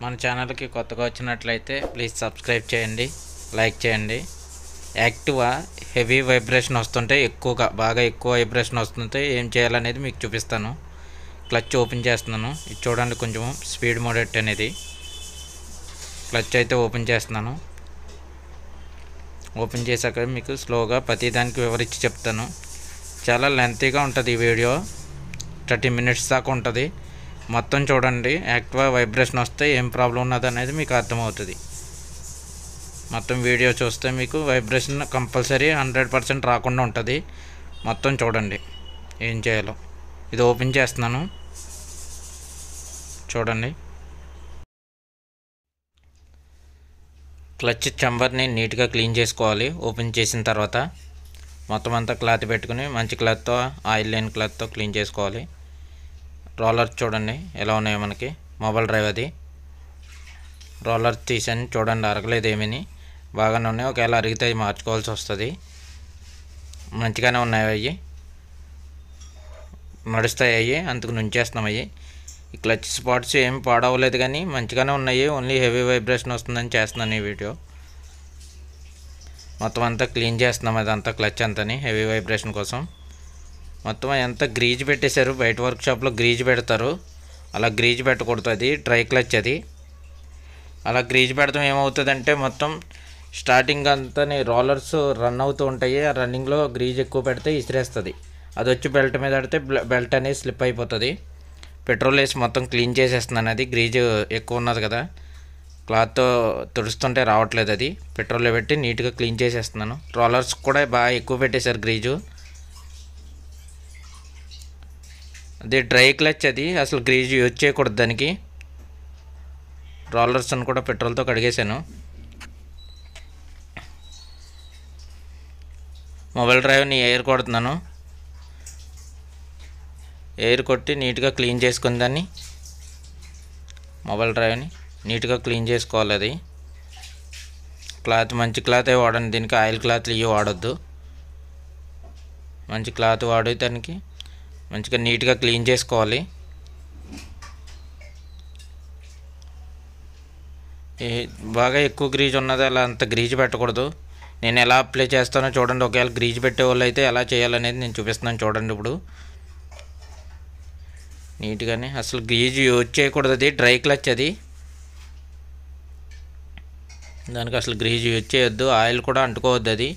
మన ఛానల్కి కొత్తగా వచ్చినట్లయితే ప్లీజ్ సబ్స్క్రైబ్ చేయండి లైక్ చేయండి యాక్టివా హెవీ వైబ్రేషన్ వస్తుంటే ఎక్కువగా బాగా ఎక్కువ వైబ్రేషన్ వస్తుంటే ఏం చేయాలనేది మీకు చూపిస్తాను క్లచ్ ఓపెన్ చేస్తున్నాను ఇది చూడండి కొంచెం స్పీడ్ మోడెట్ అనేది క్లచ్ అయితే ఓపెన్ చేస్తున్నాను ఓపెన్ చేశాక మీకు స్లోగా ప్రతి దానికి వివరించి చెప్తాను చాలా లెంతీగా ఉంటుంది ఈ వీడియో థర్టీ మినిట్స్ దాకా ఉంటుంది మొత్తం చూడండి యాక్టివా వైబ్రేషన్ వస్తే ఏం ప్రాబ్లం ఉన్నది అనేది మీకు అర్థమవుతుంది మొత్తం వీడియో చూస్తే మీకు వైబ్రేషన్ కంపల్సరీ హండ్రెడ్ పర్సెంట్ రాకుండా ఉంటుంది మొత్తం చూడండి ఏం చేయాలో ఇది ఓపెన్ చేస్తున్నాను చూడండి క్లచ్ చంబర్ని నీట్గా క్లీన్ చేసుకోవాలి ఓపెన్ చేసిన తర్వాత మొత్తం అంతా క్లాత్ పెట్టుకుని మంచి క్లాత్తో ఆయిల్ లేని క్లాత్తో క్లీన్ చేసుకోవాలి రోలర్ చూడండి ఎలా ఉన్నాయి మనకి మొబైల్ డ్రైవ్ అది రోలర్ తీసాను చూడండి అరగలేదు ఏమీని బాగానే ఉన్నాయి ఒకవేళ అరిగితే మార్చుకోవాల్సి వస్తుంది మంచిగానే ఉన్నాయి అవి నడుస్తాయి అవి అందుకు నుంచేస్తున్నాం అవి ఈ క్లచ్ స్పాట్స్ ఏం పాడవలేదు కానీ మంచిగానే ఉన్నాయి ఓన్లీ హెవీ వైబ్రేషన్ వస్తుందని చేస్తున్నాను ఈ వీడియో మొత్తం అంతా క్లీన్ చేస్తున్నాం అదంతా క్లచ్ అంతని హెవీ వైబ్రేషన్ కోసం మొత్తం ఎంత గ్రీజ్ పెట్టేశారు బయట వర్క్ షాప్లో గ్రీజ్ పెడతారు అలా గ్రీజ్ పెట్టకూడదు అది డ్రై క్లచ్ అది అలా గ్రీజ్ పెడతాం ఏమవుతుందంటే మొత్తం స్టార్టింగ్ అంతా రోలర్స్ రన్ అవుతూ ఉంటాయి ఆ రన్నింగ్లో గ్రీజ్ ఎక్కువ పెడితే ఇసిరేస్తుంది అది వచ్చి బెల్ట్ మీద పెడితే బెల్ట్ అనేది స్లిప్ అయిపోతుంది పెట్రోల్ వేసి మొత్తం క్లీన్ చేసేస్తున్నాను అది గ్రీజ్ ఎక్కువ ఉన్నది కదా క్లాత్తో తుడుస్తుంటే రావట్లేదు అది పెట్రోల్ పెట్టి నీట్గా క్లీన్ చేసేస్తున్నాను రోలర్స్ కూడా బాగా ఎక్కువ పెట్టేశారు గ్రీజు అదే డ్రై క్లచ్ అది అసలు గ్రీజ్ యూజ్ చేయకూడదు దానికి రోలర్స్ అని కూడా పెట్రోల్తో కడిగేశాను మొబైల్ డ్రైవ్ని ఎయిర్ కొడుతున్నాను ఎయిర్ కొట్టి నీట్గా క్లీన్ చేసుకుని దాన్ని మొబైల్ డ్రైవ్ని నీట్గా క్లీన్ చేసుకోవాలి అది క్లాత్ మంచి క్లాతే వాడండి దీనికి ఆయిల్ క్లాత్లు ఇవి వాడద్దు మంచి క్లాత్ వాడి దానికి మంచిగా నీట్గా క్లీన్ చేసుకోవాలి బాగా ఎక్కువ గ్రీజ్ ఉన్నది అలా అంత గ్రీజ్ పెట్టకూడదు నేను ఎలా అప్లై చేస్తానో చూడండి ఒకవేళ గ్రీజ్ పెట్టే వాళ్ళు అయితే ఎలా చేయాలనేది నేను చూపిస్తున్నాను చూడండి ఇప్పుడు నీట్గానే అసలు గ్రీజ్ యూజ్ చేయకూడదు అది డ్రై క్లచ్ అది దానికి అసలు గ్రీజ్ యూజ్ చేయొద్దు ఆయిల్ కూడా అంటుకోవద్దు అది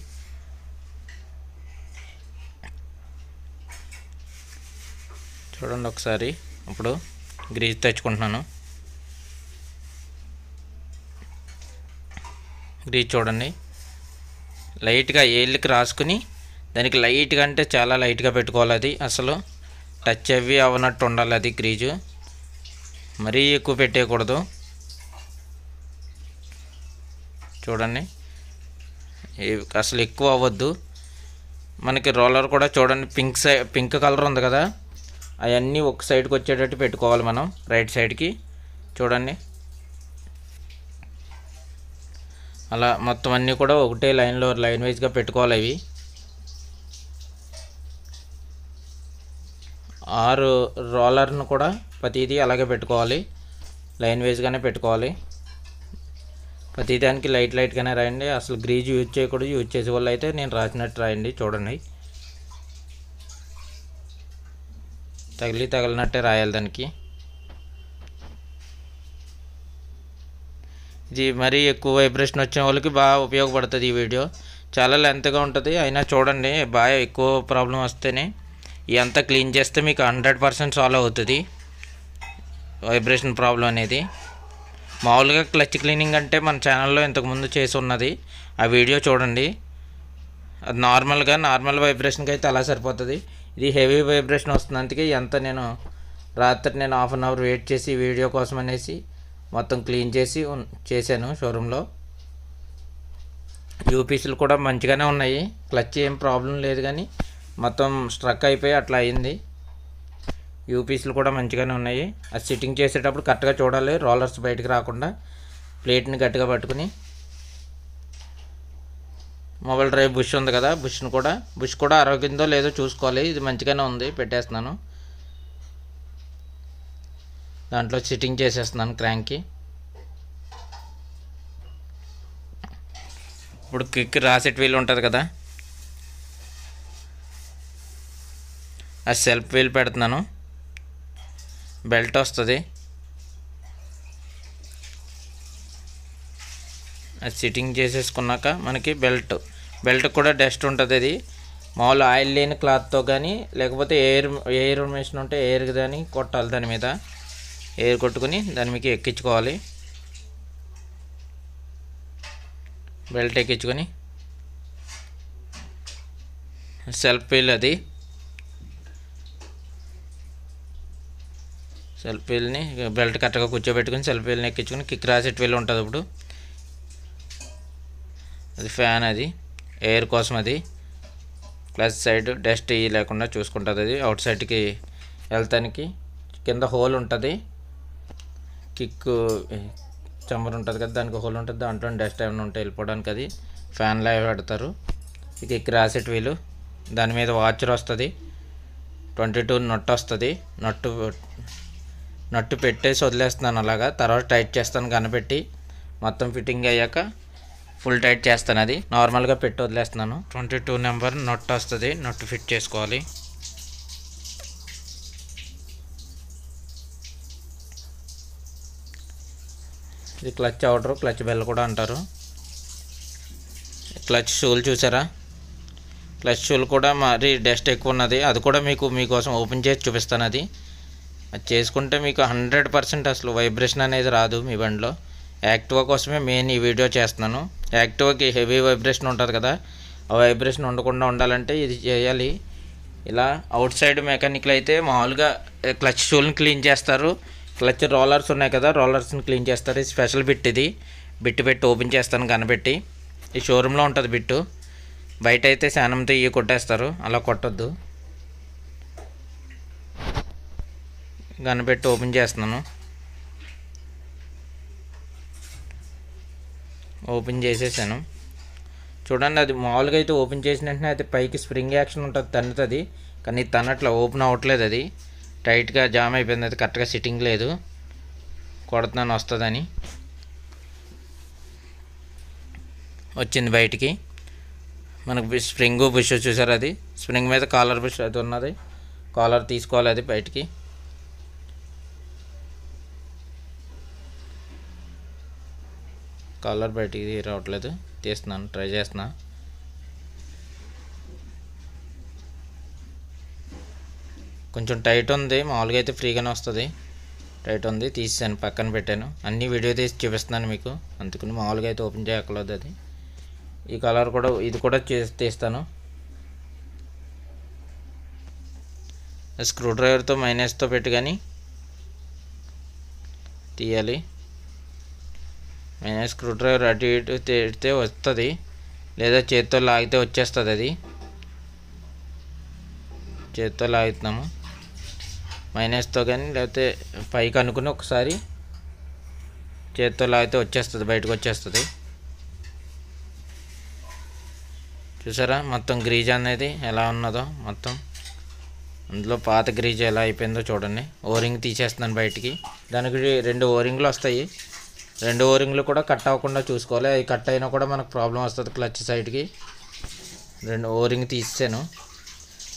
చూడండి ఒకసారి ఇప్పుడు గ్రీజ్ తెచ్చుకుంటున్నాను గ్రీజ్ చూడండి లైట్గా ఏళ్ళకి రాసుకుని దానికి లైట్గా అంటే చాలా లైట్గా పెట్టుకోవాలి అది అసలు టచ్ అవి అవనట్టు ఉండాలి అది గ్రీజు మరీ ఎక్కువ పెట్టేయకూడదు చూడండి అసలు ఎక్కువ అవ్వద్దు మనకి రోలర్ కూడా చూడండి పింక్ సై పింక్ కలర్ ఉంది కదా అవన్నీ ఒక సైడ్కి వచ్చేటట్టు పెట్టుకోవాలి మనం రైట్ సైడ్కి చూడండి అలా మొత్తం అన్నీ కూడా ఒకటే లైన్లో లైన్ వైజ్గా పెట్టుకోవాలి అవి ఆరు రోలర్ను కూడా ప్రతిదీ అలాగే పెట్టుకోవాలి లైన్ వైజ్గానే పెట్టుకోవాలి ప్రతిదానికి లైట్ లైట్గానే రాయండి అసలు గ్రీజ్ యూజ్ చేయకూడదు యూజ్ చేసే వాళ్ళు అయితే నేను రాసినట్టు రాయండి చూడండి తగిలి తగిలినట్టే రాయాలి దానికి ఇది మరీ ఎక్కువ వైబ్రేషన్ వచ్చిన వాళ్ళకి బాగా ఉపయోగపడుతుంది ఈ వీడియో చాలా లెంత్గా ఉంటుంది అయినా చూడండి బాగా ఎక్కువ ప్రాబ్లం వస్తేనే ఇదంతా క్లీన్ చేస్తే మీకు హండ్రెడ్ పర్సెంట్ సాల్వ్ అవుతుంది వైబ్రేషన్ ప్రాబ్లం అనేది మామూలుగా క్లచ్ క్లీనింగ్ అంటే మన ఛానల్లో ఇంతకుముందు చేసి ఉన్నది ఆ వీడియో చూడండి అది నార్మల్గా నార్మల్ వైబ్రేషన్కి అయితే అలా సరిపోతుంది ఇది హెవీ వైబ్రేషన్ వస్తుంది అందుకే ఎంత నేను రాత్రి నేను హాఫ్ అన్ అవర్ వెయిట్ చేసి వీడియో కోసం అనేసి మొత్తం క్లీన్ చేసి చేశాను షోరూంలో యూపీసీలు కూడా మంచిగానే ఉన్నాయి క్లచ్ ఏం ప్రాబ్లం లేదు కానీ మొత్తం స్ట్రక్ అయిపోయి అట్లా అయింది యూపీసీలు కూడా మంచిగానే ఉన్నాయి అది సిట్టింగ్ చేసేటప్పుడు కరెక్ట్గా చూడాలి రోలర్స్ బయటకు రాకుండా ప్లేట్ని గట్టిగా పట్టుకుని మొబైల్ డ్రైవ్ బుష్ ఉంది కదా బుష్ను కూడా బుష్ కూడా ఆరోగ్యంతో లేదో చూసుకోవాలి ఇది మంచిగానే ఉంది పెట్టేస్తున్నాను దాంట్లో సిట్టింగ్ చేసేస్తున్నాను క్రాంక్కి ఇప్పుడు క్విక్ రాసెట్ వీల్ ఉంటుంది కదా ఆ సెల్ఫ్ వీల్ పెడుతున్నాను బెల్ట్ వస్తుంది సిట్టింగ్ చేసేసుకున్నాక మనకి బెల్ట్ బెల్ట్ కూడా డస్ట్ ఉంటుంది అది మాములు ఆయిల్ లేని క్లాత్తో కానీ లేకపోతే ఎయిర్ ఎయిర్ మెషిన్ ఉంటే ఎయిర్ దాన్ని కొట్టాలి దాని మీద ఎయిర్ కొట్టుకుని దాని మీకు ఎక్కించుకోవాలి బెల్ట్ ఎక్కించుకొని సెల్ఫ్ వీల్ అది సెల్ఫ్ వీల్ని బెల్ట్ కరెక్ట్గా కూర్చోబెట్టుకుని సెల్ఫ్ వీల్ని ఎక్కించుకొని కిక్ రాసేట్ వీల్ ఉంటుంది ఇప్పుడు అది ఫ్యాన్ అది ఎయిర్ కోసం అది ప్లస్ సైడ్ డస్ట్ లేకుండా చూసుకుంటుంది అది అవుట్ సైడ్కి వెళ్తానికి కింద హోల్ ఉంటుంది కిక్ చంబర్ ఉంటుంది కదా దానికి హోల్ ఉంటుంది దాంట్లో డస్ట్ ఏమైనా ఉంటే వెళ్ళిపోవడానికి అది ఫ్యాన్లో పెడతారు ఇది రాసెట్ వీలు దాని మీద వాచర్ వస్తుంది ట్వంటీ టూ నట్ వస్తుంది నట్టు నట్టు పెట్టేసి వదిలేస్తున్నాను అలాగా తర్వాత టైట్ చేస్తాను కనిపెట్టి మొత్తం ఫిట్టింగ్ అయ్యాక ఫుల్ టైట్ చేస్తాను అది నార్మల్గా పెట్టి వదిలేస్తున్నాను ట్వంటీ టూ నెంబర్ నొట్ వస్తుంది నొట్ ఫిట్ చేసుకోవాలి ఇది క్లచ్ అవుటర్ క్లచ్ బెల్ కూడా అంటారు క్లచ్ షూలు చూసారా క్లచ్ షూలు కూడా మరి డస్ట్ ఎక్కువ ఉన్నది అది కూడా మీకు మీకోసం ఓపెన్ చేసి చూపిస్తాను అది అది చేసుకుంటే మీకు హండ్రెడ్ పర్సెంట్ అసలు వైబ్రేషన్ అనేది రాదు మీ బండిలో యాక్టివా కోసమే మెయిన్ ఈ వీడియో చేస్తున్నాను యాక్టివాకి హెవీ వైబ్రేషన్ ఉంటుంది కదా ఆ వైబ్రేషన్ ఉండకుండా ఉండాలంటే ఇది చేయాలి ఇలా అవుట్ సైడ్ మెకానిక్లు అయితే మామూలుగా క్లచ్ షూల్ని క్లీన్ చేస్తారు క్లచ్ రోలర్స్ ఉన్నాయి కదా రోలర్స్ని క్లీన్ చేస్తారు ఇది స్పెషల్ బిట్ ఇది బిట్టు పెట్టి ఓపెన్ చేస్తాను కనబెట్టి ఈ షోరూంలో ఉంటుంది బిట్టు బయట అయితే శానంతో ఇవి కొట్టేస్తారు అలా కొట్టద్దు కనిపెట్టి ఓపెన్ చేస్తున్నాను ఓపెన్ చేసేసాను చూడండి అది మామూలుగా అయితే ఓపెన్ చేసిన వెంటనే అయితే పైకి స్ప్రింగ్ యాక్షన్ ఉంటుంది తన్నుతుంది కానీ తనట్లా ఓపెన్ అవ్వట్లేదు అది టైట్గా జామ్ అయిపోయింది అది కరెక్ట్గా సిట్టింగ్ లేదు కొడుతున్నాను వస్తుందని వచ్చింది బయటికి మనకు స్ప్రింగ్ బుష్ చూసారు అది స్ప్రింగ్ మీద కాలర్ బుష్ అది ఉన్నది కాలర్ తీసుకోవాలి అది బయటికి కలర్ బయటికి రావట్లేదు తీస్తున్నాను ట్రై చేస్తున్నా కొంచెం టైట్ ఉంది మామూలుగా అయితే ఫ్రీగానే వస్తుంది టైట్ ఉంది తీసాను పక్కన పెట్టాను అన్ని వీడియో తీసి చూపిస్తున్నాను మీకు అందుకని మామూలుగా అయితే ఓపెన్ చేయకలేదు అది ఈ కలర్ కూడా ఇది కూడా తీస్తాను స్క్రూ డ్రైవర్తో మైనస్తో పెట్టుకొని తీయాలి అయినా స్క్రూ డ్రైవర్ అటు ఇటు తిడితే వస్తుంది లేదా చేత్తో లాగితే వచ్చేస్తుంది అది చేత్తో లాగుతున్నాము మైనస్తో కానీ లేకపోతే పైకి అనుకుని ఒకసారి చేత్తో లాగితే వచ్చేస్తుంది బయటకు వచ్చేస్తుంది చూసారా మొత్తం గ్రీజ్ అనేది ఎలా ఉన్నదో మొత్తం అందులో పాత గ్రీజ్ ఎలా అయిపోయిందో చూడండి ఓరింగ్ తీసేస్తున్నాను బయటికి దానికి రెండు ఓరింగ్లు వస్తాయి రెండు ఓరింగ్లు కూడా కట్ అవ్వకుండా చూసుకోవాలి అవి కట్ అయినా కూడా మనకు ప్రాబ్లం వస్తుంది క్లచ్ సైడ్కి రెండు ఓరింగ్ తీసాను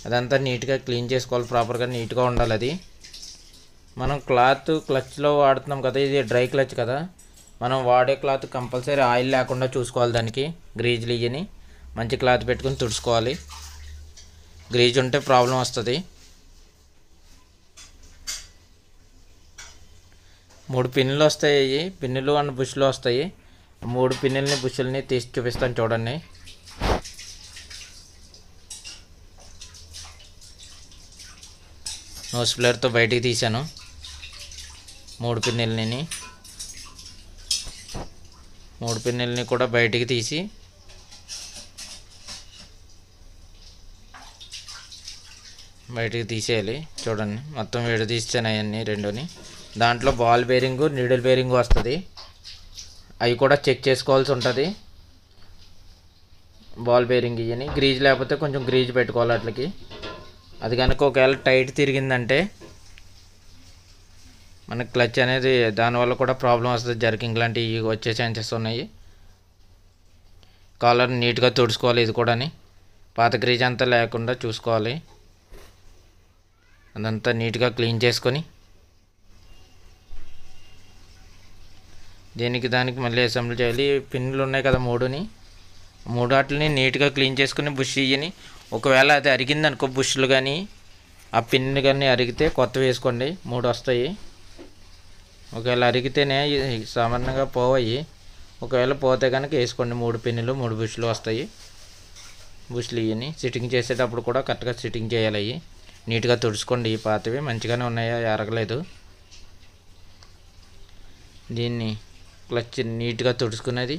అదంతా నీట్గా క్లీన్ చేసుకోవాలి ప్రాపర్గా నీట్గా ఉండాలి అది మనం క్లాత్ క్లచ్లో వాడుతున్నాం కదా ఇది డ్రై క్లచ్ కదా మనం వాడే క్లాత్ కంపల్సరీ ఆయిల్ లేకుండా చూసుకోవాలి దానికి గ్రీజ్లు ఇయ్యని మంచి క్లాత్ పెట్టుకుని తుడుచుకోవాలి గ్రీజ్ ఉంటే ప్రాబ్లం వస్తుంది మూడు పిన్నులు వస్తాయి పిన్నులు అండ్ బుష్లు వస్తాయి మూడు పిన్నుల్ని బుష్లని తీసి చూపిస్తాను చూడండి నోస్ ప్లేయర్తో బయటికి తీశాను మూడు పిన్నులని మూడు పిన్నులని కూడా బయటికి తీసి బయటికి తీసేయాలి చూడండి మొత్తం విడదీస్తాను అవన్నీ రెండుని దాంట్లో బాల్ బేరింగ్ నీడిల్ బేరింగ్ వస్తుంది అవి కూడా చెక్ చేసుకోవాల్సి ఉంటుంది బాల్ బేరింగ్ ఇవని గ్రీజ్ లేకపోతే కొంచెం గ్రీజ్ పెట్టుకోవాలి వాటికి అది కనుక ఒకవేళ టైట్ తిరిగిందంటే మన క్లచ్ అనేది దానివల్ల కూడా ప్రాబ్లం వస్తుంది జర్కింగ్ లాంటివి వచ్చే ఛాన్సెస్ ఉన్నాయి కాలర్ నీట్గా తుడుచుకోవాలి ఇది కూడాని పాత గ్రీజ్ అంతా లేకుండా చూసుకోవాలి అదంతా నీట్గా క్లీన్ చేసుకొని దీనికి దానికి మళ్ళీ అసెంబ్లీ చేయాలి పిన్నులు ఉన్నాయి కదా మూడుని మూడు వాటిని నీట్గా క్లీన్ చేసుకుని బుష్ ఇయ్యని ఒకవేళ అది అరిగింది అనుకో బుష్లు కానీ ఆ పిన్ను కానీ అరిగితే కొత్త వేసుకోండి మూడు వస్తాయి ఒకవేళ అరిగితేనే సామాన్యంగా పోవయి ఒకవేళ పోతే కనుక వేసుకోండి మూడు పిన్నులు మూడు బుష్లు వస్తాయి బుష్లు ఇవ్వని సిట్టింగ్ చేసేటప్పుడు కూడా కరెక్ట్గా సిట్టింగ్ చేయాలి అవి నీట్గా తుడుచుకోండి ఈ పాతవి మంచిగానే ఉన్నాయా ఎరగలేదు దీన్ని క్లచ్ నీట్గా తుడుచుకునేది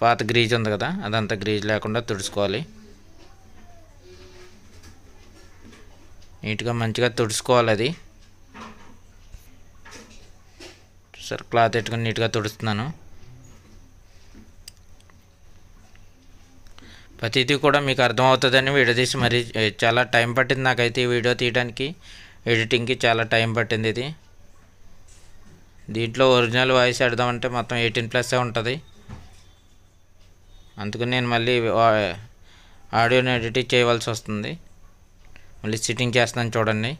పాత గ్రీజ్ ఉంది కదా అదంతా గ్రీజ్ లేకుండా తుడుచుకోవాలి నీట్గా మంచిగా తుడుచుకోవాలి అది సార్ క్లాత్ పెట్టుకుని నీట్గా తుడుస్తున్నాను ప్రతిదీ కూడా మీకు అర్థమవుతుందని వీడియో తీసి మరి చాలా టైం పట్టింది నాకైతే ఈ వీడియో తీయడానికి ఎడిటింగ్కి చాలా టైం పట్టింది ఇది దీంట్లో ఒరిజినల్ వాయిస్ పెడదామంటే మొత్తం ఎయిటీన్ ప్లస్సే ఉంటుంది అందుకని నేను మళ్ళీ ఆడియోని ఎడిట్ చేయవలసి వస్తుంది మళ్ళీ సిట్టింగ్ చేస్తున్నాను చూడండి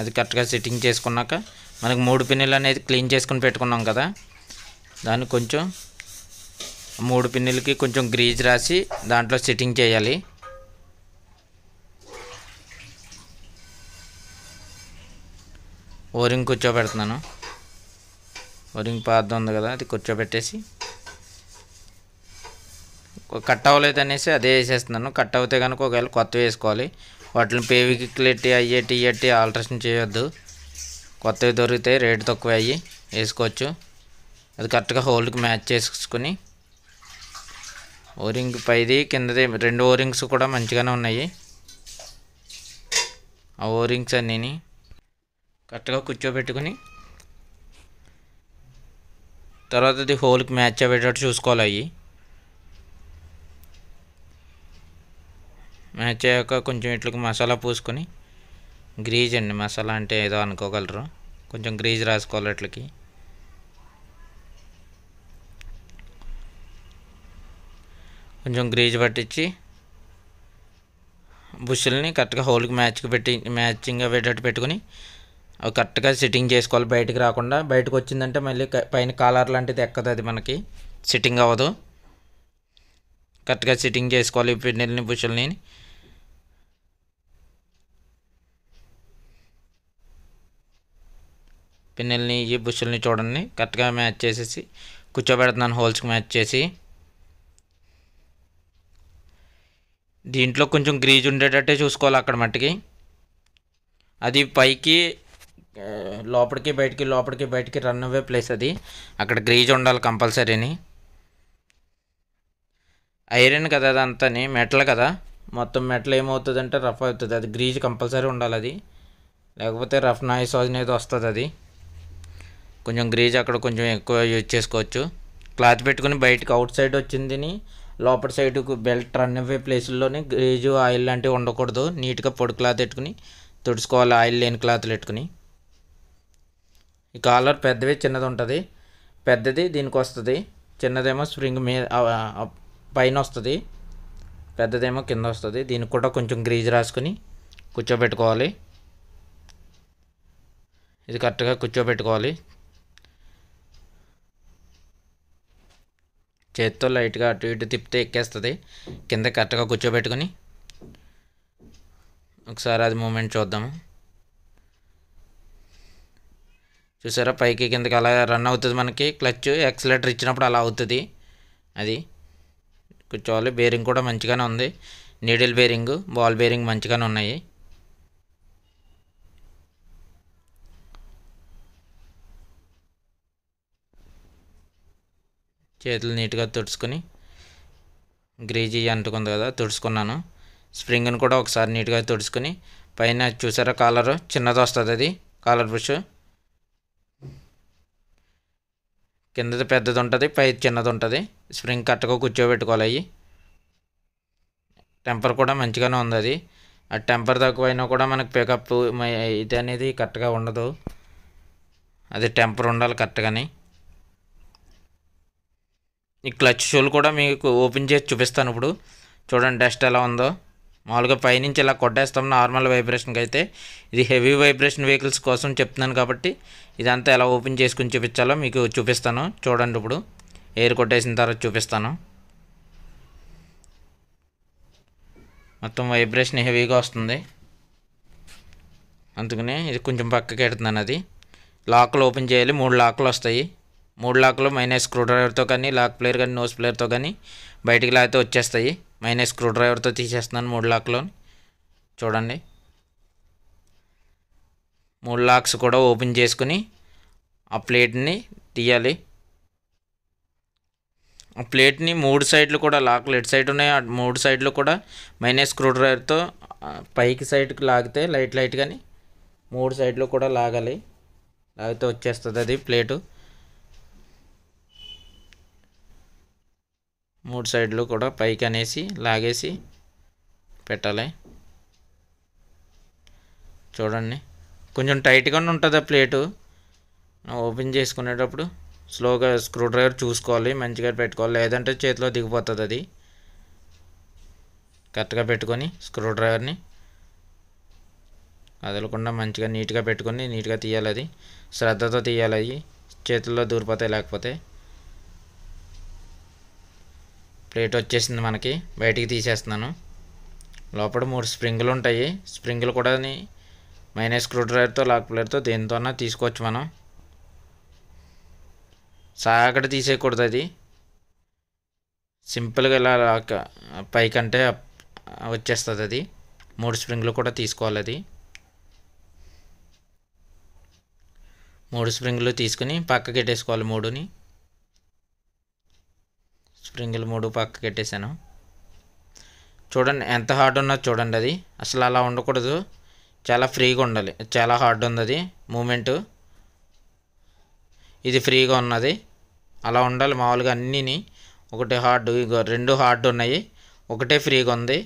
అది కరెక్ట్గా సిట్టింగ్ చేసుకున్నాక మనకు మూడు పిన్నులు అనేది క్లీన్ చేసుకుని పెట్టుకున్నాం కదా దాన్ని కొంచెం మూడు పిన్నులకి కొంచెం గ్రీజ్ రాసి దాంట్లో సెట్టింగ్ చేయాలి ఓరింగ్ కూర్చోబెడుతున్నాను ఓరింగ్ పాద ఉంది కదా అది కూర్చోబెట్టేసి కట్ అవ్వలేదు అనేసి అదే వేసేస్తున్నాను కట్ అవుతే కనుక ఒకవేళ కొత్త వేసుకోవాలి వాటిని పేవికిలెట్టి అయ్యేటి ఇయ్యటి ఆల్ట్రేషన్ చేయొద్దు కొత్తవి దొరికితే రేటు తక్కువ అయ్యి వేసుకోవచ్చు అది కరెక్ట్గా హోల్డ్కి మ్యాచ్ చేసుకుని ఓరింగ్ పైది కిందది రెండు ఓరింగ్స్ కూడా మంచిగానే ఉన్నాయి ఆ ఓరింగ్స్ అన్నీ కరెక్ట్గా కూర్చోబెట్టుకుని తర్వాత ఇది హోల్కి మ్యాచ్ అయ్యేటట్టు చూసుకోవాలి అవి మ్యాచ్ అయ్యాక కొంచెం ఇట్లకి మసాలా పూసుకొని గ్రీజ్ అండి మసాలా అంటే ఏదో అనుకోగలరు కొంచెం గ్రీజ్ రాసుకోవాలి అట్లకి కొంచెం గ్రీజ్ పట్టించి బుషుల్ని కరెక్ట్గా హోల్కి మ్యాచ్కి పెట్టి మ్యాచింగ్గా పెట్టేట్టు పెట్టుకుని అవి కరెక్ట్గా సిట్టింగ్ చేసుకోవాలి బయటకు రాకుండా బయటకు వచ్చిందంటే మళ్ళీ పైన కాలర్ లాంటిది ఎక్కదు అది మనకి సిట్టింగ్ అవ్వదు కరెక్ట్గా సిట్టింగ్ చేసుకోవాలి పిన్నెల్ని బుషుల్ని పిన్నెల్ని ఈ బుషుల్ని చూడండి కరెక్ట్గా మ్యాచ్ చేసేసి కూర్చోబెడుతున్నాను హోల్స్కి మ్యాచ్ చేసి దీంట్లో కొంచెం గ్రీజ్ ఉండేటట్టే చూసుకోవాలి అక్కడ మట్టికి అది పైకి లోపలికి బయటికి లోపలికి బయటికి రన్ అవే ప్లేస్ అది అక్కడ గ్రీజ్ ఉండాలి కంపల్సరీని ఐరన్ కదా అదంతాని మెటల్ కదా మొత్తం మెటల్ ఏమవుతుందంటే రఫ్ అవుతుంది అది గ్రీజ్ కంపల్సరీ ఉండాలి అది లేకపోతే రఫ్ నాయిస్ అనేది వస్తుంది అది కొంచెం గ్రీజ్ అక్కడ కొంచెం ఎక్కువ యూజ్ చేసుకోవచ్చు క్లాత్ పెట్టుకుని బయటకు అవుట్ సైడ్ వచ్చిందిని లోపల సైడ్కు బెల్ట్ రన్ అవే ప్లేసుల్లోనే గ్రేజు ఆయిల్ లాంటివి ఉండకూడదు నీట్గా పొడి క్లాత్ పెట్టుకుని తుడుచుకోవాలి ఆయిల్ లేని క్లాత్లు పెట్టుకుని ఈ కాలర్ పెద్దవి చిన్నది ఉంటుంది పెద్దది దీనికి వస్తుంది చిన్నదేమో స్ప్రింగ్ మీద పైన వస్తుంది పెద్దదేమో కింద వస్తుంది దీనికి కూడా కొంచెం గ్రీజ్ రాసుకుని కూర్చోబెట్టుకోవాలి ఇది కరెక్ట్గా కూర్చోబెట్టుకోవాలి చేతితో లైట్గా అటు ఇటు తిప్పితే ఎక్కేస్తుంది కింద కరెక్ట్గా కూర్చోబెట్టుకుని ఒకసారి అది మూమెంట్ చూద్దాము చూసారా పైకి కిందకి అలా రన్ అవుతుంది మనకి క్లచ్ ఎక్సలేటర్ ఇచ్చినప్పుడు అలా అవుతుంది అది కూర్చోవాలి బేరింగ్ కూడా మంచిగానే ఉంది నీడిల్ బేరింగ్ బాల్ బేరింగ్ మంచిగానే ఉన్నాయి చేతులు నీట్గా తుడుచుకొని గ్రీజీ అంటుకుంది కదా తుడుచుకున్నాను స్ప్రింగ్ని కూడా ఒకసారి నీట్గా తుడుచుకొని పైన చూసారా కాలరు చిన్నది వస్తుంది అది కాలర్ బ్రష్ కిందది పెద్దది ఉంటుంది పై చిన్నది ఉంటుంది స్ప్రింగ్ కట్టగా కూర్చోబెట్టుకోవాలి అవి టెంపర్ కూడా మంచిగానే ఉంది అది ఆ టెంపర్ తక్కువైనా కూడా మనకు పికప్ ఇది అనేది కరెక్ట్గా ఉండదు అది టెంపర్ ఉండాలి కరెక్ట్గానే ఈ క్లచ్ షోలు కూడా మీకు ఓపెన్ చేసి చూపిస్తాను ఇప్పుడు చూడండి డస్ట్ ఎలా ఉందో మామూలుగా పైనుంచి ఇలా కొట్టేస్తాం నార్మల్ వైబ్రేషన్కి అయితే ఇది హెవీ వైబ్రేషన్ వెహికల్స్ కోసం చెప్తున్నాను కాబట్టి ఇదంతా ఎలా ఓపెన్ చేసుకుని చూపించాలో మీకు చూపిస్తాను చూడండి ఇప్పుడు ఎయిర్ కొట్టేసిన తర్వాత చూపిస్తాను మొత్తం వైబ్రేషన్ హెవీగా వస్తుంది అందుకనే ఇది కొంచెం పక్కకి పెడుతున్నాను అది లాక్లు ఓపెన్ చేయాలి మూడు లాక్లు వస్తాయి మూడు లాక్లు మైనస్ స్క్రూ డ్రైవర్తో కానీ లాక్ ప్లేయర్ కానీ నోస్ ప్లేయర్తో కానీ బయటికి లాగితే వచ్చేస్తాయి మైనస్ స్క్రూ డ్రైవర్తో తీసేస్తున్నాను మూడు లాక్లో చూడండి మూడు లాక్స్ కూడా ఓపెన్ చేసుకుని ఆ ప్లేట్ని తీయాలి ఆ ప్లేట్ని మూడు సైడ్లు కూడా లాక్లు ఎటు సైడ్ ఉన్నాయి ఆ మూడు సైడ్లు కూడా మైనస్ స్క్రూ డ్రైవర్తో పైకి సైడ్కి లాగితే లైట్ లైట్ కానీ మూడు సైడ్లు కూడా లాగాలి లాగితే వచ్చేస్తుంది అది ప్లేటు మూడు సైడ్లు కూడా పైకి అనేసి లాగేసి పెట్టాలి చూడండి కొంచెం టైట్గా ఉంటుంది ఆ ప్లేటు ఓపెన్ చేసుకునేటప్పుడు స్లోగా స్క్రూ డ్రైవర్ చూసుకోవాలి మంచిగా పెట్టుకోవాలి లేదంటే చేతిలో దిగిపోతుంది అది కరెక్ట్గా పెట్టుకొని స్క్రూ డ్రైవర్ని కదలకుండా మంచిగా నీట్గా పెట్టుకొని నీట్గా తీయాలి అది శ్రద్ధతో తీయాలి అవి చేతుల్లో దూరిపోతాయి లేకపోతే ప్లేట్ వచ్చేసింది మనకి బయటికి తీసేస్తున్నాను లోపల మూడు స్ప్రింగులు ఉంటాయి స్ప్రింగులు కూడా మైనస్ స్క్రూ డ్రైవర్తో లాక్ ప్లేట్తో దేనితోనా తీసుకోవచ్చు మనం సాగడ తీసేయకూడదు అది సింపుల్గా ఇలా లాక్ పైకంటే వచ్చేస్తుంది అది మూడు స్ప్రింగులు కూడా తీసుకోవాలి అది మూడు స్ప్రింగులు తీసుకుని పక్కకి పెట్టేసుకోవాలి మూడుని స్ప్రింగులు మూడు పక్క కట్టేశాను చూడండి ఎంత హార్డ్ ఉన్నది చూడండి అది అసలు అలా ఉండకూడదు చాలా ఫ్రీగా ఉండాలి చాలా హార్డ్ ఉంది అది మూమెంటు ఇది ఫ్రీగా ఉన్నది అలా ఉండాలి మామూలుగా అన్నీని ఒకటి హార్డ్ రెండు హార్డ్ ఉన్నాయి ఒకటే ఫ్రీగా ఉంది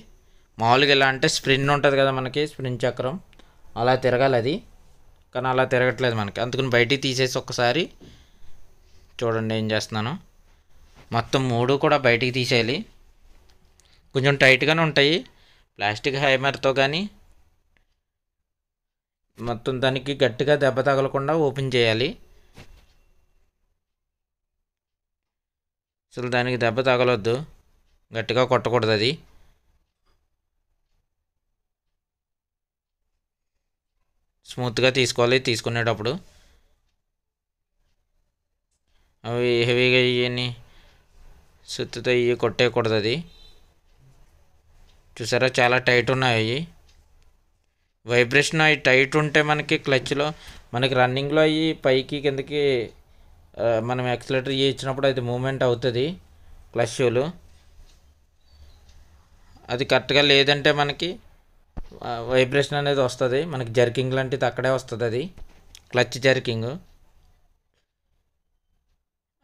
మామూలుగా ఇలా అంటే స్ప్రిన్ ఉంటుంది కదా మనకి స్ప్రిన్ చక్రం అలా తిరగాలి అది కానీ అలా తిరగట్లేదు మనకి అందుకని బయటికి తీసేసి ఒకసారి చూడండి ఏం చేస్తున్నాను మొత్తం మూడు కూడా బయటికి తీసేయాలి కొంచెం టైట్గానే ఉంటాయి ప్లాస్టిక్ హ్యామర్తో కానీ మొత్తం దానికి గట్టిగా దెబ్బ తగలకుండా ఓపెన్ చేయాలి అసలు దానికి దెబ్బ తగలొద్దు గట్టిగా కొట్టకూడదు అది స్మూత్గా తీసుకోవాలి తీసుకునేటప్పుడు అవి హెవీగా ఇవన్నీ సుత్తితో ఇవి కొట్టేయకూడదు అది చూసారా చాలా టైట్ ఉన్నాయి వైబ్రేషన్ అవి టైట్ ఉంటే మనకి క్లచ్లో మనకి రన్నింగ్లో అవి పైకి కిందకి మనం యాక్సిలేటర్ ఇచ్చినప్పుడు అది మూమెంట్ అవుతుంది క్లచ్ అది కరెక్ట్గా లేదంటే మనకి వైబ్రేషన్ అనేది వస్తుంది మనకి జర్కింగ్ లాంటిది అక్కడే వస్తుంది అది క్లచ్ జర్కింగ్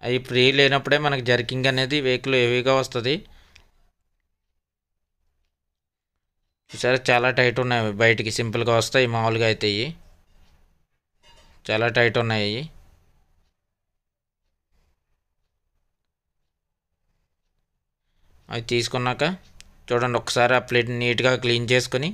అవి ఫ్రీ లేనప్పుడే మనకు జర్కింగ్ అనేది వెహికల్ హెవీగా వస్తుంది సరే చాలా టైట్ ఉన్నాయి బయటికి సింపుల్గా వస్తాయి మామూలుగా అయితే ఇవి చాలా టైట్ ఉన్నాయి అవి తీసుకున్నాక చూడండి ఒకసారి ఆ ప్లేట్ నీట్గా క్లీన్ చేసుకొని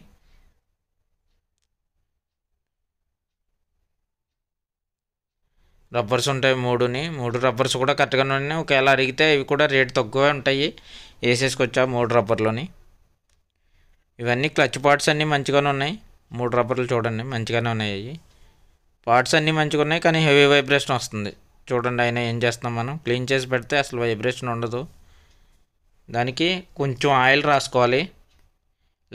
రబ్బర్స్ ఉంటాయి మూడుని మూడు రబ్బర్స్ కూడా కరెక్ట్గా ఉన్నాయి ఒకవేళ అడిగితే ఇవి కూడా రేట్ తక్కువే ఉంటాయి వేసేసుకొచ్చా మూడు రబ్బర్లోని ఇవన్నీ క్లచ్ పార్ట్స్ అన్నీ మంచిగానే ఉన్నాయి మూడు రబ్బర్లు చూడండి మంచిగానే ఉన్నాయి పార్ట్స్ అన్నీ మంచిగా ఉన్నాయి కానీ హెవీ వైబ్రేషన్ వస్తుంది చూడండి ఆయన ఏం చేస్తున్నాం మనం క్లీన్ చేసి పెడితే అసలు వైబ్రేషన్ ఉండదు దానికి కొంచెం ఆయిల్ రాసుకోవాలి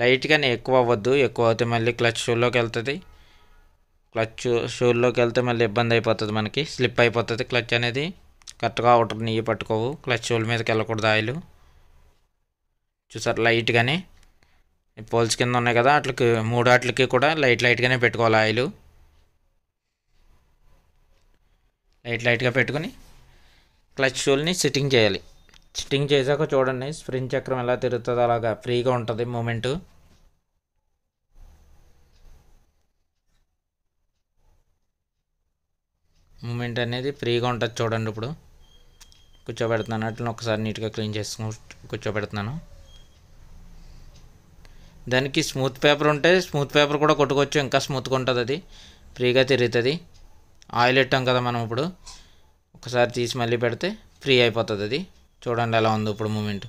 లైట్గానే ఎక్కువ అవ్వద్దు ఎక్కువ అవుతే మళ్ళీ క్లచ్ షూలోకి వెళ్తుంది క్లచ్ షూల్లోకి వెళ్తే మళ్ళీ ఇబ్బంది అయిపోతుంది మనకి స్లిప్ అయిపోతుంది క్లచ్ అనేది కరెక్ట్గా ఒకటి నెయ్యి పట్టుకోవు క్లచ్ షూల్ మీదకి వెళ్ళకూడదు ఆయిల్ చూసారు లైట్గానే పోల్స్ కింద ఉన్నాయి కదా వాటికి మూడు అట్లకి కూడా లైట్ లైట్గానే పెట్టుకోవాలి ఆయిల్ లైట్ లైట్గా పెట్టుకుని క్లచ్ షూల్ని సిట్టింగ్ చేయాలి సిట్టింగ్ చేసాక చూడండి స్ప్రింగ్ చక్రం ఎలా తిరుగుతుందో అలాగా ఫ్రీగా ఉంటుంది మూమెంటు మూమెంట్ అనేది ఫ్రీగా ఉంటుంది చూడండి ఇప్పుడు కూర్చోబెడుతున్నాను అట్లా ఒకసారి నీట్గా క్లీన్ చేసుకుని కూర్చోబెడుతున్నాను దానికి స్మూత్ పేపర్ ఉంటే స్మూత్ పేపర్ కూడా కొట్టుకోవచ్చు ఇంకా స్మూత్గా ఉంటుంది అది ఫ్రీగా తిరుగుతుంది ఆయిల్ పెట్టాం కదా మనం ఇప్పుడు ఒకసారి తీసి మళ్ళీ పెడితే ఫ్రీ అయిపోతుంది అది చూడండి ఎలా ఉంది ఇప్పుడు మూమెంట్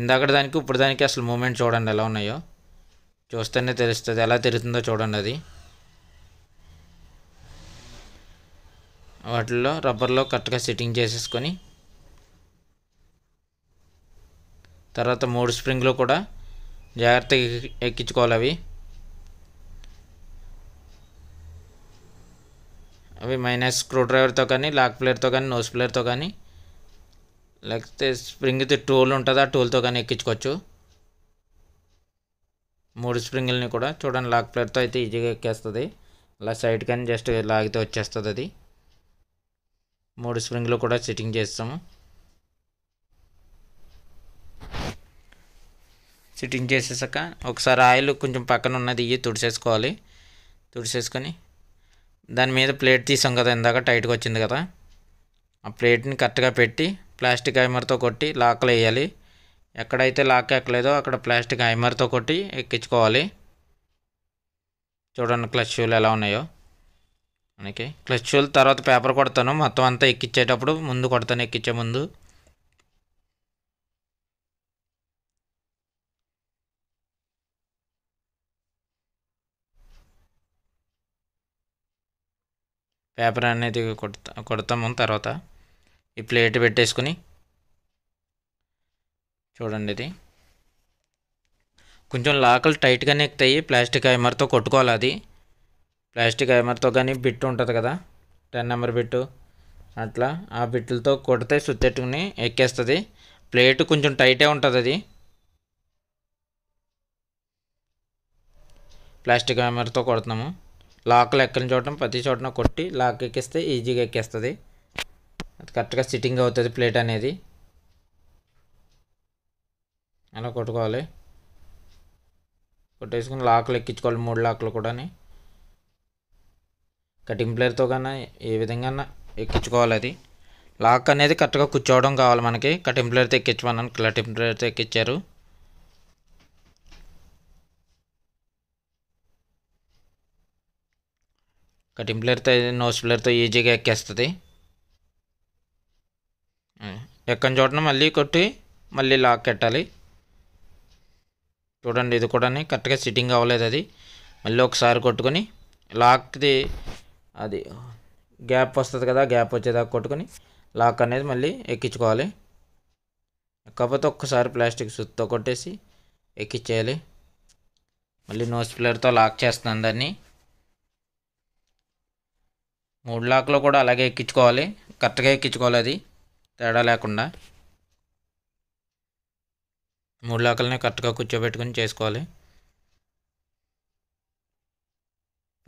ఇందాక దానికి ఇప్పుడు దానికి అసలు మూమెంట్ చూడండి ఎలా ఉన్నాయో చూస్తేనే తెలుస్తుంది ఎలా తిరుగుతుందో చూడండి అది వాటిల్లో రబ్బర్లో కరెక్ట్గా సెట్టింగ్ చేసేసుకొని తర్వాత మూడు స్ప్రింగ్లు కూడా జాగ్రత్తగా ఎక్కించుకోవాలి అవి అవి మైనస్ స్క్రూ డ్రైవర్తో కానీ లాక్ ప్లేయర్తో కానీ నోస్ ప్లేయర్తో కానీ లేకపోతే స్ప్రింగ్తో టూల్ ఉంటుంది ఆ టూల్తో కానీ ఎక్కించుకోవచ్చు మూడు స్ప్రింగ్లని కూడా చూడండి లాక్ ప్లేయర్తో అయితే ఈజీగా ఎక్కేస్తుంది అలా సైడ్ కానీ జస్ట్ లాగితే వచ్చేస్తుంది అది మూడు స్ప్రింగ్లు కూడా సెట్టింగ్ చేస్తాము సిట్టింగ్ చేసేసాక ఒకసారి ఆయిల్ కొంచెం పక్కన ఉన్నది ఇవి తుడిసేసుకోవాలి తుడిసేసుకొని దాని మీద ప్లేట్ తీసాం కదా ఇందాక టైట్గా వచ్చింది కదా ఆ ప్లేట్ని కరెక్ట్గా పెట్టి ప్లాస్టిక్ ఐమర్తో కొట్టి లాక్లు వేయాలి ఎక్కడైతే లాక్ ఎక్కలేదో అక్కడ ప్లాస్టిక్ ఐమర్తో కొట్టి ఎక్కించుకోవాలి చూడండి క్లచ్ షూలు ఎలా ఉన్నాయో మనకి క్లచ్ షూల్ తర్వాత పేపర్ కొడతాను మొత్తం అంతా ఎక్కించేటప్పుడు ముందు కొడతాను ఎక్కించే ముందు పేపర్ అనేది కొడతా కొడతాము తర్వాత ఈ ప్లేట్ పెట్టేసుకుని చూడండి ఇది కొంచెం లాకలు టైట్గానే ఎక్కుతాయి ప్లాస్టిక్ హైమర్తో కొట్టుకోవాలి అది ప్లాస్టిక్ ఐమర్తో కానీ బిట్ ఉంటుంది కదా టెన్ నెంబర్ బిట్టు అట్లా ఆ బిట్లతో కొడితే సుత్తెట్టుకుని ఎక్కేస్తుంది ప్లేట్ కొంచెం టైటే ఉంటుంది అది ప్లాస్టిక్ హ్యామర్తో కొడుతున్నాము లాక్లు ఎక్కని చూడటం ప్రతి చోటన కొట్టి లాక్ ఎక్కిస్తే ఈజీగా ఎక్కేస్తుంది అది కరెక్ట్గా సిట్టింగ్ అవుతుంది ప్లేట్ అనేది అలా కొట్టుకోవాలి కొట్టేసుకుని లాక్లు ఎక్కించుకోవాలి మూడు లాక్లు కూడా కటింగ్ ప్లేయర్తో కన్నా ఏ విధంగా ఎక్కించుకోవాలి అది లాక్ అనేది కరెక్ట్గా కూర్చోవడం కావాలి మనకి కటింగ్ ప్లేయర్తో ఎక్కించమన్నాను కటింగ్ ప్లేయర్తో ఎక్కించారు కటింగ్ ప్లేయర్తో నోస్ ప్లేయర్తో ఈజీగా ఎక్కేస్తుంది ఎక్కని చోటన మళ్ళీ కొట్టి మళ్ళీ లాక్ కట్టాలి చూడండి ఇది కూడా కరెక్ట్గా సిట్టింగ్ అవ్వలేదు అది మళ్ళీ ఒకసారి కొట్టుకొని లాక్ది అది గ్యాప్ వస్తుంది కదా గ్యాప్ వచ్చేదాకా కొట్టుకొని లాక్ అనేది మళ్ళీ ఎక్కించుకోవాలి కాకపోతే ఒక్కసారి ప్లాస్టిక్ సుత్తో కొట్టేసి ఎక్కించేయాలి మళ్ళీ నోస్ ప్లేయర్తో లాక్ చేస్తున్నాను దాన్ని మూడు లాక్లో కూడా అలాగే ఎక్కించుకోవాలి కరెక్ట్గా ఎక్కించుకోవాలి అది తేడా లేకుండా మూడు లాక్లనే కరెక్ట్గా కూర్చోబెట్టుకుని చేసుకోవాలి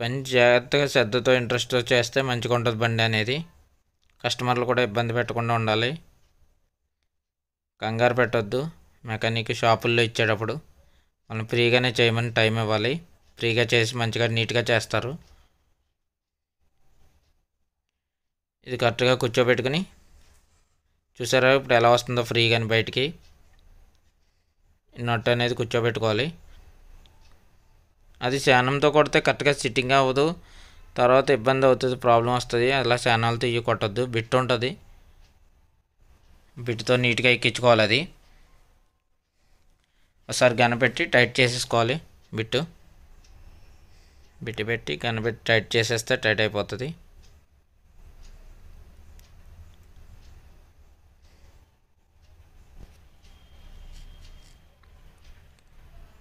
పని జాగ్రత్తగా శ్రద్ధతో ఇంట్రెస్ట్తో చేస్తే మంచిగా ఉంటుంది బండి అనేది కస్టమర్లు కూడా ఇబ్బంది పెట్టకుండా ఉండాలి కంగారు పెట్టొద్దు మెకానిక్ షాపుల్లో ఇచ్చేటప్పుడు మనం ఫ్రీగానే చేయమని టైం ఇవ్వాలి ఫ్రీగా చేసి మంచిగా నీట్గా చేస్తారు ఇది కరెక్ట్గా కూర్చోబెట్టుకుని చూసారా ఇప్పుడు ఎలా వస్తుందో ఫ్రీగాని బయటికి నట్టు అనేది కూర్చోబెట్టుకోవాలి అది శానంతో కొడితే కరెక్ట్గా సిట్టింగ్ అవ్వదు తర్వాత ఇబ్బంది అవుతుంది ప్రాబ్లం వస్తుంది అలా శానాలతో ఇవి కొట్టద్దు బిట్ ఉంటుంది బిట్తో నీట్గా ఎక్కించుకోవాలి అది ఒకసారి గనపెట్టి టైట్ చేసేసుకోవాలి బిట్టు బిట్టు పెట్టి గనపెట్టి టైట్ చేసేస్తే టైట్ అయిపోతుంది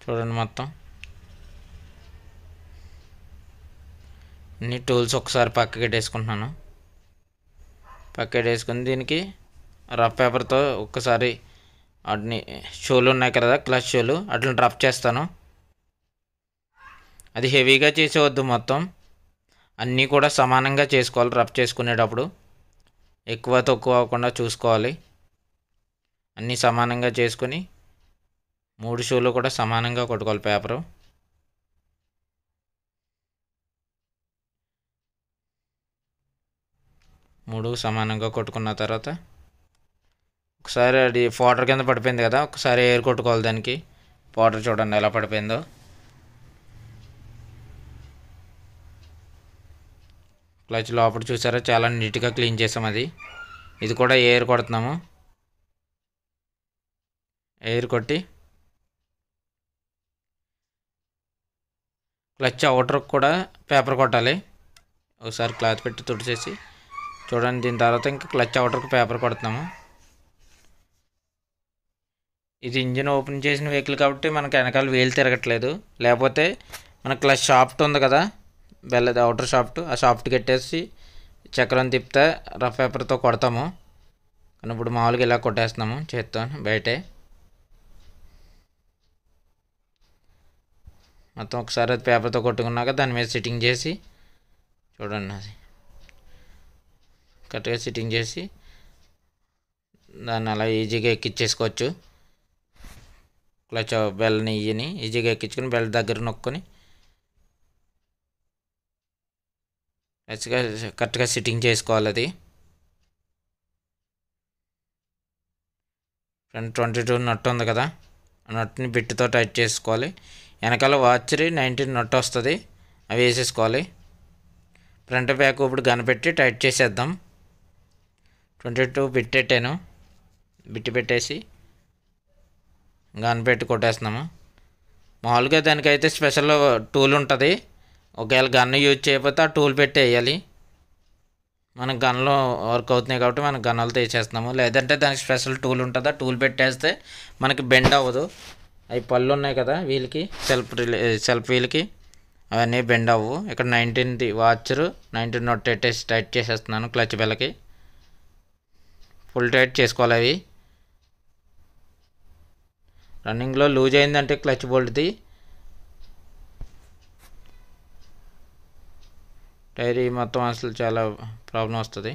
చూడండి మొత్తం అన్ని టూల్స్ ఒకసారి పక్కకి పెట్టేసుకుంటున్నాను పక్కకి వేసుకుని దీనికి రఫ్ పేపర్తో ఒక్కసారి వాటిని షోలు ఉన్నాయి కదా క్లచ్ షోలు అట్లా రఫ్ చేస్తాను అది హెవీగా చేసేవద్దు మొత్తం అన్నీ కూడా సమానంగా చేసుకోవాలి రఫ్ చేసుకునేటప్పుడు ఎక్కువ తక్కువ అవ్వకుండా చూసుకోవాలి అన్నీ సమానంగా చేసుకుని మూడు షూలు కూడా సమానంగా కొట్టుకోవాలి పేపరు మూడు సమానంగా కొట్టుకున్న తర్వాత ఒకసారి అది పౌడర్ కింద పడిపోయింది కదా ఒకసారి ఎయిర్ కొట్టుకోవాలి దానికి పౌడర్ చూడండి ఎలా పడిపోయిందో క్లచ్ లోపల చూసారా చాలా నీట్గా క్లీన్ చేసాం అది ఇది కూడా ఎయిర్ కొడుతున్నాము ఎయిర్ కొట్టి క్లచ్ అవుటర్ కూడా పేపర్ కొట్టాలి ఒకసారి క్లాత్ పెట్టి తుడిచేసి చూడండి దీని తర్వాత ఇంకా క్లచ్ అవుటర్కి పేపర్ కొడుతున్నాము ఇది ఇంజిన్ ఓపెన్ చేసిన వెహికల్ కాబట్టి మనకు వెనకాల వేలు తిరగట్లేదు లేకపోతే మన క్లచ్ షాఫ్ట్ ఉంది కదా వెళ్ళదు అవుటర్ షాఫ్ట్ ఆ షాఫ్ట్ కట్టేసి చక్రం తిప్పితే రఫ్ పేపర్తో కొడతాము కానీ ఇప్పుడు మామూలుగా ఇలా కొట్టేస్తున్నాము చేత్తో బయటే మొత్తం ఒకసారి అది పేపర్తో కొట్టుకున్నాక దాని మీద సిట్టింగ్ చేసి చూడండి అది కరెక్ట్గా సిట్టింగ్ చేసి దాన్ని అలా ఈజీగా ఎక్కించేసుకోవచ్చు క్లచ్ బెల్ని ఇయ్యని ఈజీగా ఎక్కించుకొని బెల్ట్ దగ్గర నొక్కొని కరెక్ట్గా కరెక్ట్గా సిట్టింగ్ చేసుకోవాలి అది ఫ్రంట్ ట్వంటీ టూ నట్ ఉంది కదా ఆ నట్ని బిట్టుతో టైట్ చేసుకోవాలి వెనకాల వాచ్రి నైన్టీన్ నట్ వస్తుంది అవి వేసేసుకోవాలి ఫ్రంట్ బ్యాక్ ఇప్పుడు కనిపెట్టి టైట్ చేసేద్దాం ట్వంటీ టూ బిట్టెట్టాను బిట్టి పెట్టేసి గన్ పెట్టి కొట్టేస్తున్నాము మామూలుగా దానికైతే స్పెషల్ టూల్ ఉంటుంది ఒకవేళ గన్ యూజ్ చేయకపోతే ఆ టూల్ పెట్టి వేయాలి మనం గన్లో వర్క్ అవుతున్నాయి కాబట్టి మనం గన్నలతో తీసేస్తున్నాము లేదంటే దానికి స్పెషల్ టూల్ ఉంటుంది టూల్ పెట్టేస్తే మనకి బెండ్ అవ్వదు అవి పళ్ళు ఉన్నాయి కదా వీళ్ళకి సెల్ఫ్ రిలే సెల్ఫ్ వీళ్ళకి అవన్నీ బెండ్ అవ్వు ఇక్కడ నైన్టీన్ది వాచరు నైన్టీన్ నోట్ పెట్టేసి టైట్ చేసేస్తున్నాను క్లచ్ బెల్లకి ఫుల్ టైట్ చేసుకోవాలి అవి రన్నింగ్లో లూజ్ అయిందంటే క్లచ్ బోల్ట్ది టైర్ మొత్తం అసలు చాలా ప్రాబ్లం వస్తుంది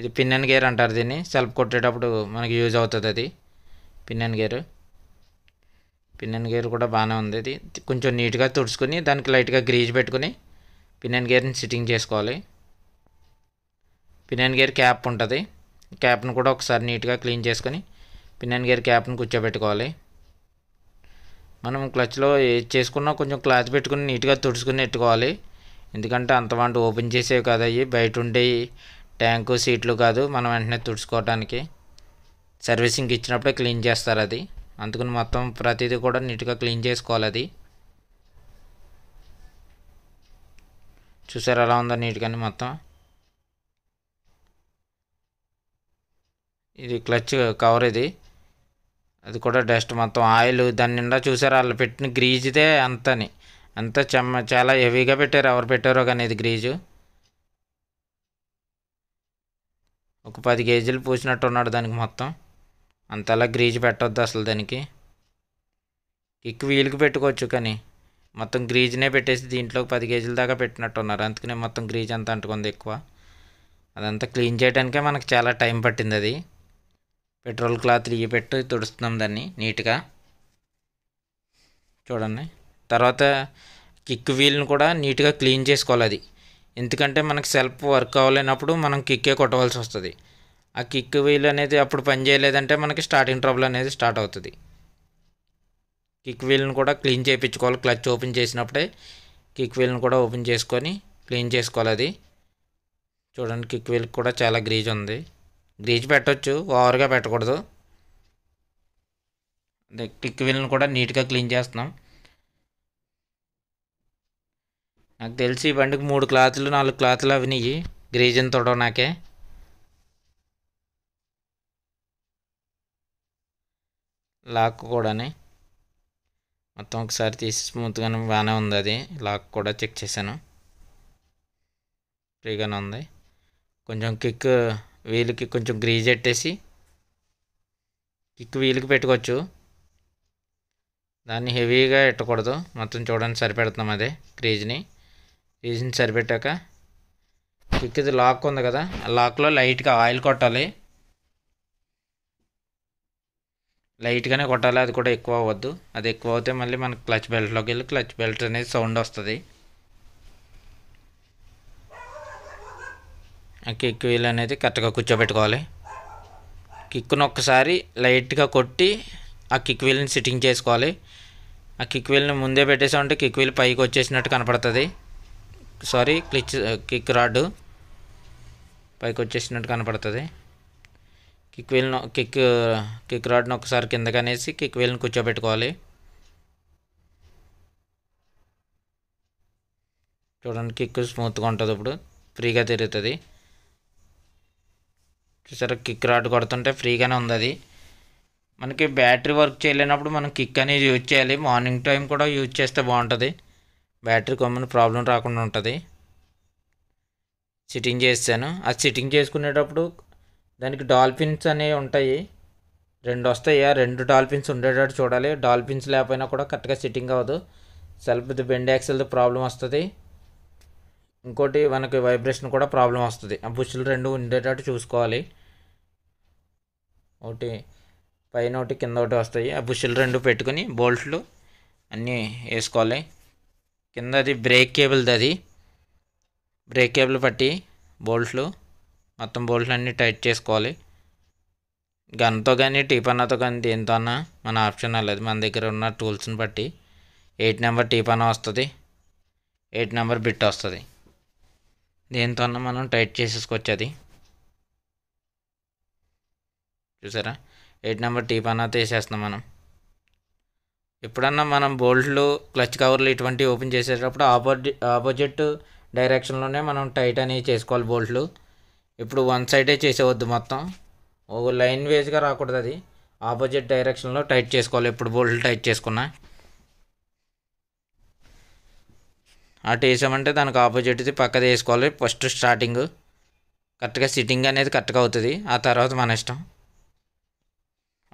ఇది పిన్ అండ్ గేర్ అంటారు దీన్ని సెల్ఫ్ కొట్టేటప్పుడు మనకి యూజ్ అవుతుంది అది pin and gear pin and gear కూడా బాగానే ఉంది ఇది కొంచెం నీట్గా తుడుచుకుని దానికి లైట్గా గ్రీజ్ పెట్టుకుని పిన్ అండ్ గేర్ని సిట్టింగ్ చేసుకోవాలి పిన్ అండ్ గేర్ క్యాప్ ఉంటుంది క్యాప్ను కూడా ఒకసారి నీట్గా క్లీన్ చేసుకొని పిన్ అండ్ గేర్ క్యాప్ను కూర్చోబెట్టుకోవాలి మనం క్లచ్లో ఏది చేసుకున్నా కొంచెం క్లాత్ పెట్టుకుని నీట్గా తుడుచుకుని పెట్టుకోవాలి ఎందుకంటే అంత వంట ఓపెన్ చేసేవి కాదు అవి బయట ఉండే ట్యాంకు సీట్లు కాదు మనం వెంటనే తుడుచుకోవడానికి సర్వీసింగ్ ఇచ్చినప్పుడే క్లీన్ చేస్తారు అది అందుకని మొత్తం ప్రతిదీ కూడా నీట్గా క్లీన్ చేసుకోవాలి అది చూసారు ఎలా ఉందో నీట్గానే మొత్తం ఇది క్లచ్ కవర్ ఇది అది కూడా డస్ట్ మొత్తం ఆయిల్ దాని నిండా చూసారు వాళ్ళు పెట్టిన గ్రీజ్దే అంతని అంత చెమ్మ చాలా హెవీగా పెట్టారు ఎవరు పెట్టారో కానీ ఇది గ్రీజు ఒక పది కేజీలు పూసినట్టు ఉన్నాడు దానికి మొత్తం అంతలా గ్రీజ్ పెట్టద్దు అసలు దానికి కిక్ వీలుకి పెట్టుకోవచ్చు కానీ మొత్తం గ్రీజ్నే పెట్టేసి దీంట్లో పది కేజీల దాకా పెట్టినట్టు ఉన్నారు అందుకనే మొత్తం గ్రీజ్ అంత అంటుకుంది ఎక్కువ అదంతా క్లీన్ చేయడానికే మనకు చాలా టైం పట్టింది అది పెట్రోల్ క్లాత్లు ఇవి పెట్టి తుడుస్తున్నాం దాన్ని నీట్గా చూడండి తర్వాత కిక్ వీల్ని కూడా నీట్గా క్లీన్ చేసుకోవాలి అది ఎందుకంటే మనకు సెల్ఫ్ వర్క్ అవ్వలేనప్పుడు మనం కిక్కే కొట్టవలసి వస్తుంది ఆ కిక్ వీల్ అనేది అప్పుడు పని చేయలేదంటే మనకి స్టార్టింగ్ ట్రబుల్ అనేది స్టార్ట్ అవుతుంది కిక్ వీల్ని కూడా క్లీన్ చేయించుకోవాలి క్లచ్ ఓపెన్ చేసినప్పుడే కిక్ వీల్ని కూడా ఓపెన్ చేసుకొని క్లీన్ చేసుకోవాలి అది చూడండి కిక్ వీల్కి కూడా చాలా గ్రీజ్ ఉంది గ్రీజ్ పెట్టవచ్చు ఓవర్గా పెట్టకూడదు క్లిక్ విల్ని కూడా నీట్గా క్లీన్ చేస్తున్నాం నాకు తెలిసి ఈ బండికి మూడు క్లాతులు నాలుగు క్లాతులు అవినాయి గ్రీజన్ తొడవ నాకే లాక్ కూడానే మొత్తం ఒకసారి తీసి స్మూత్గానే బాగానే ఉంది అది లాక్ కూడా చెక్ చేశాను ఫ్రీగానే ఉంది కొంచెం కిక్ వీలుకి కొంచెం గ్రీజ్ పెట్టేసి కిక్ వీలుకి పెట్టుకోవచ్చు దాన్ని హెవీగా పెట్టకూడదు మొత్తం చూడండి సరిపెడుతున్నాం అదే క్రీజ్ని క్రీజ్ని సరిపెట్టాక కిక్ ఇది లాక్ ఉంది కదా ఆ లాక్లో లైట్గా ఆయిల్ కొట్టాలి లైట్గానే కొట్టాలి అది కూడా ఎక్కువ అవ్వద్దు అది ఎక్కువ అవుతే మళ్ళీ మనకి క్లచ్ బెల్ట్లోకి వెళ్ళి క్లచ్ బెల్ట్ అనేది సౌండ్ వస్తుంది కిక్ వీల్ అనేది కరెక్ట్గా కూర్చోబెట్టుకోవాలి కిక్ను ఒక్కసారి లైట్గా కొట్టి ఆ కిక్ వీల్ని సిట్టింగ్ చేసుకోవాలి ఆ కిక్ వీల్ని ముందే పెట్టేసామంటే కిక్ వీల్ పైకి వచ్చేసినట్టు కనపడుతుంది సారీ క్లిచ్ కిక్ రాడ్ పైకి వచ్చేసినట్టు కనపడుతుంది కిక్ వీల్ను కిక్ కిక్ రాడ్ను ఒకసారి కిందకనేసి కిక్ వీల్ని కూర్చోబెట్టుకోవాలి చూడండి కిక్ స్మూత్గా ఉంటుంది ఇప్పుడు ఫ్రీగా తిరుగుతుంది చూసారా కిక్ రాడ్ కొడుతుంటే ఫ్రీగానే ఉంది అది మనకి బ్యాటరీ వర్క్ చేయలేనప్పుడు మనం కిక్ అనేది యూజ్ చేయాలి మార్నింగ్ టైం కూడా యూజ్ చేస్తే బాగుంటుంది బ్యాటరీ కొమ్మని ప్రాబ్లం రాకుండా ఉంటుంది సిట్టింగ్ చేశాను అది సిట్టింగ్ చేసుకునేటప్పుడు దానికి డాల్ఫిన్స్ అనేవి ఉంటాయి రెండు వస్తాయి ఆ రెండు డాల్ఫిన్స్ ఉండేటట్టు చూడాలి డాల్ఫిన్స్ లేకపోయినా కూడా కరెక్ట్గా సిట్టింగ్ అవ్వదు సెల్ఫ్ ది బెండ్ యాక్సెల్ది ప్రాబ్లం వస్తుంది ఇంకోటి మనకి వైబ్రేషన్ కూడా ప్రాబ్లం వస్తుంది ఆ బుషులు రెండు ఉండేటట్టు చూసుకోవాలి ఒకటి పైన ఒకటి కింద ఒకటి వస్తాయి ఆ బుషులు రెండు పెట్టుకుని బోల్ట్లు అన్నీ వేసుకోవాలి కింద అది బ్రేక్ కేబుల్ది అది బ్రేక్ కేబుల్ పట్టి బోల్ట్లు మొత్తం బోల్ట్లు అన్నీ టైట్ చేసుకోవాలి గన్తో కానీ టీపన్నాతో కానీ దేంతో అన్నా మన ఆప్షన్ లేదు మన దగ్గర ఉన్న టూల్స్ని బట్టి ఎయిట్ నెంబర్ టీపన్న వస్తుంది ఎయిట్ నెంబర్ బిట్ వస్తుంది దేనితో మనం టైట్ చేసేసుకోవచ్చు అది చూసారా ఎయిట్ నెంబర్ టీ పన్ అయితే వేసేస్తున్నాం మనం ఎప్పుడన్నా మనం బోల్ట్లు క్లచ్ కవర్లు ఇటువంటివి ఓపెన్ చేసేటప్పుడు ఆపోజి ఆపోజిట్ డైరెక్షన్లోనే మనం టైట్ అనేవి చేసుకోవాలి బోల్ట్లు ఇప్పుడు వన్ సైడే చేసేవద్దు మొత్తం ఒక లైన్ వేజ్గా రాకూడదు అది ఆపోజిట్ డైరెక్షన్లో టైట్ చేసుకోవాలి ఎప్పుడు బోల్ట్లు టైట్ చేసుకున్నా అటు వేసామంటే దానికి ఆపోజిట్ది పక్కది వేసుకోవాలి ఫస్ట్ స్టార్టింగ్ కరెక్ట్గా సిట్టింగ్ అనేది కరెక్ట్గా అవుతుంది ఆ తర్వాత మన ఇష్టం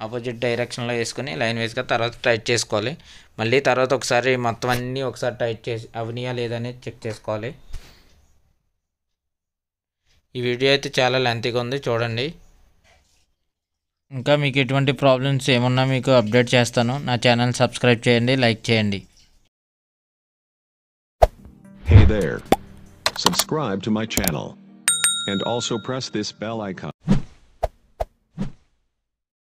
ఆపోజిట్ డైరెక్షన్లో వేసుకొని లైన్ వేసుకొని తర్వాత టైట్ చేసుకోవాలి మళ్ళీ తర్వాత ఒకసారి మొత్తం అన్నీ ఒకసారి టైట్ చేసి అవనియా లేదనేది చెక్ చేసుకోవాలి ఈ వీడియో అయితే చాలా లెంతీగా ఉంది చూడండి ఇంకా మీకు ఎటువంటి ప్రాబ్లమ్స్ ఏమన్నా మీకు అప్డేట్ చేస్తాను నా ఛానల్ సబ్స్క్రైబ్ చేయండి లైక్ చేయండి Subscribe to my channel. And also press this bell icon.